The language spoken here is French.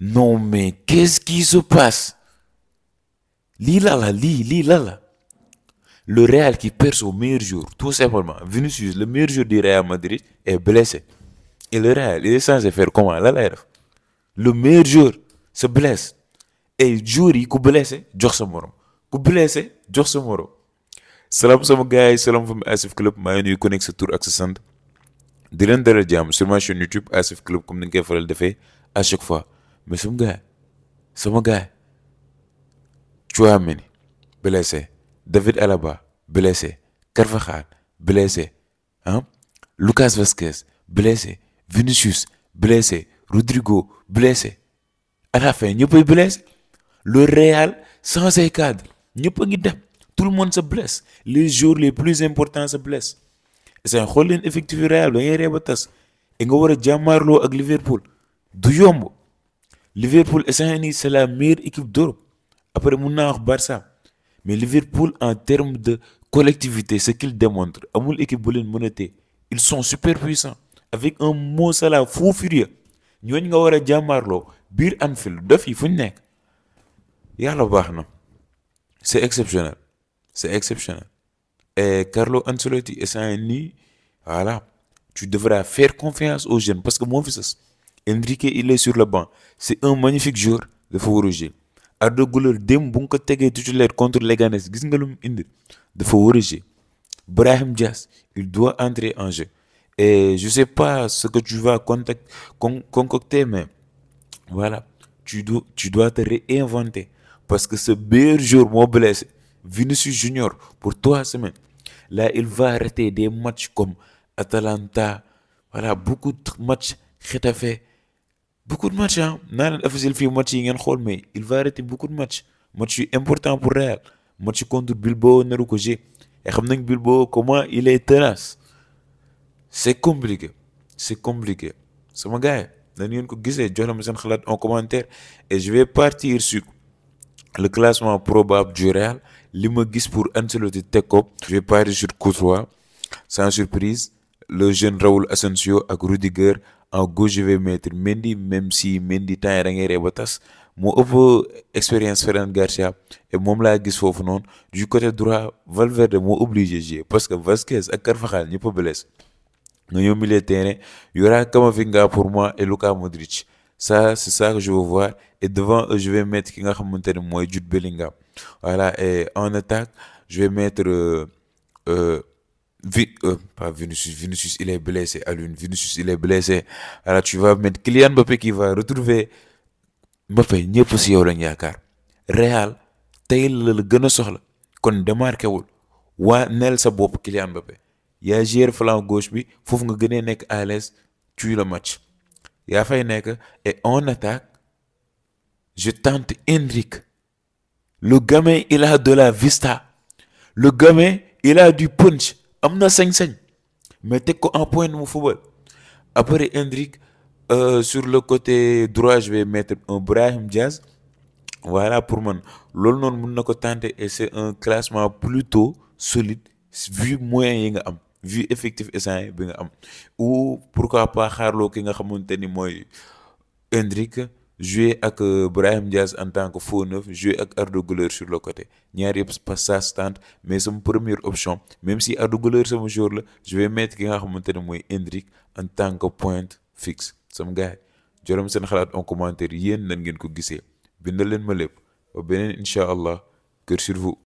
non mais qu'est-ce qui se passe Lila li Lila la. Le Real qui perd son meilleur jour, tout simplement. Vinicius, le meilleur jour du Real Madrid, est blessé. Et le Real, il est censé faire comment Là, là, le meilleur jour se blesse. Et le jour, il est blessé, jox est morom. Ku blessé, jox sa salam salaam sama gars Salam, salaam Asif Club Je ngi nuyu ku tour sa tur ak sur ma chaîne YouTube Asif Club comme ni nga koy faral à chaque fois gars. C'est tu vois Tchouaméni blessé David Alaba blessé Carvajal blessé hein, Lucas Vasquez blessé Vinicius blessé Rodrigo blessé à la fin pas blessé le Real sans ses cadres ne tout le monde se blesse les jours les plus importants se blessent C'est un rôle effectif Real da ngay ree ba tas et nga war Liverpool du Liverpool et Saint-Denis, c'est la meilleure équipe d'Europe. Après, mun naa Barça mais Liverpool en termes de collectivité ce qu'ils démontrent, amul équipe bu ils sont super puissants avec un mot Salah fou furieux On nga war que Marlo Bir Anfield dof yi c'est exceptionnel c'est exceptionnel et Carlo Ancelotti et Saint-Denis voilà tu devras faire confiance aux jeunes parce que mon fi Enrique il est sur le banc c'est un magnifique jour de Fourouge. Ardo jouer dem bu contre les gis nga lu indi Brahim Diaz il doit entrer en jeu et je sais pas ce que tu vas concocter mais voilà tu dois tu dois te réinventer parce que ce meilleur jour moo blessé Vinicius Junior pour trois semaines là il va arrêter des matchs comme Atalanta voilà beaucoup de matchs fait beaucoup de matchs hein. match il va arrêter beaucoup de matchs match important pour Real match contre Bilbao naru et xam Bilbo. Bilbao comment il est tenace c'est compliqué c'est compliqué mon gars on na ko gisee la en commentaire et je vais partir sur le classement probable du Real li pour pour Ancelotti je vais partir sur Courtois sans surprise le jeune Raoul Asensio ak Rudiger en gauche, je vais mettre Mendy, même si Mendy temps yi da ngay ree expérience Ferran Garcia et mon la gis fofu non du côté droit Valverde moo obligé jouer parce que Vasquez à Carvajal ñëpp pas blessé nga au milieu terrain y aura Camavinga pour moi et Luka Modric ça c'est ça que je veux voir et devant je vais mettre ki nga xamantene moy mois Jude Bellingham voilà et en attaque je vais mettre euh, euh, Vi, euh, Vinicius, il est blessé à l'une, Vinicius il est blessé. Alors tu vas mettre Kylian Mbappé qui va retrouver Mbappé pas si yow lañ Real tey le la gën soxla kon démarqué wul waa sa bop Kylian Mbappé yaa gérer flanc gauche bi faut nga gënee nek à l'aise tu le match Ya fay nek, et en attaque je tente Hendrik le gamin il a de la vista le gamin il a du punch amna a sañ 5 mais teg ko en point mu football après Hendrik, euh, sur le côté droit je vais mettre un Brahim Diaz voilà pour moi. lol non mun nako tenter et c'est un classement plutôt solide vu moyen yi nga am vu effectif essai bi nga am ou pourquoi pas Harlow, ki nga xamante ni Hendrik jouer avec euh, Brahim Diaz en tant que faux neuf jouer avec Ardo sur le côté ñaar n'y mais première option même si Arda est un jour je vais mettre qui en tant que point fixe mon gars vais en commentaire yen de Je vous ma sur vous.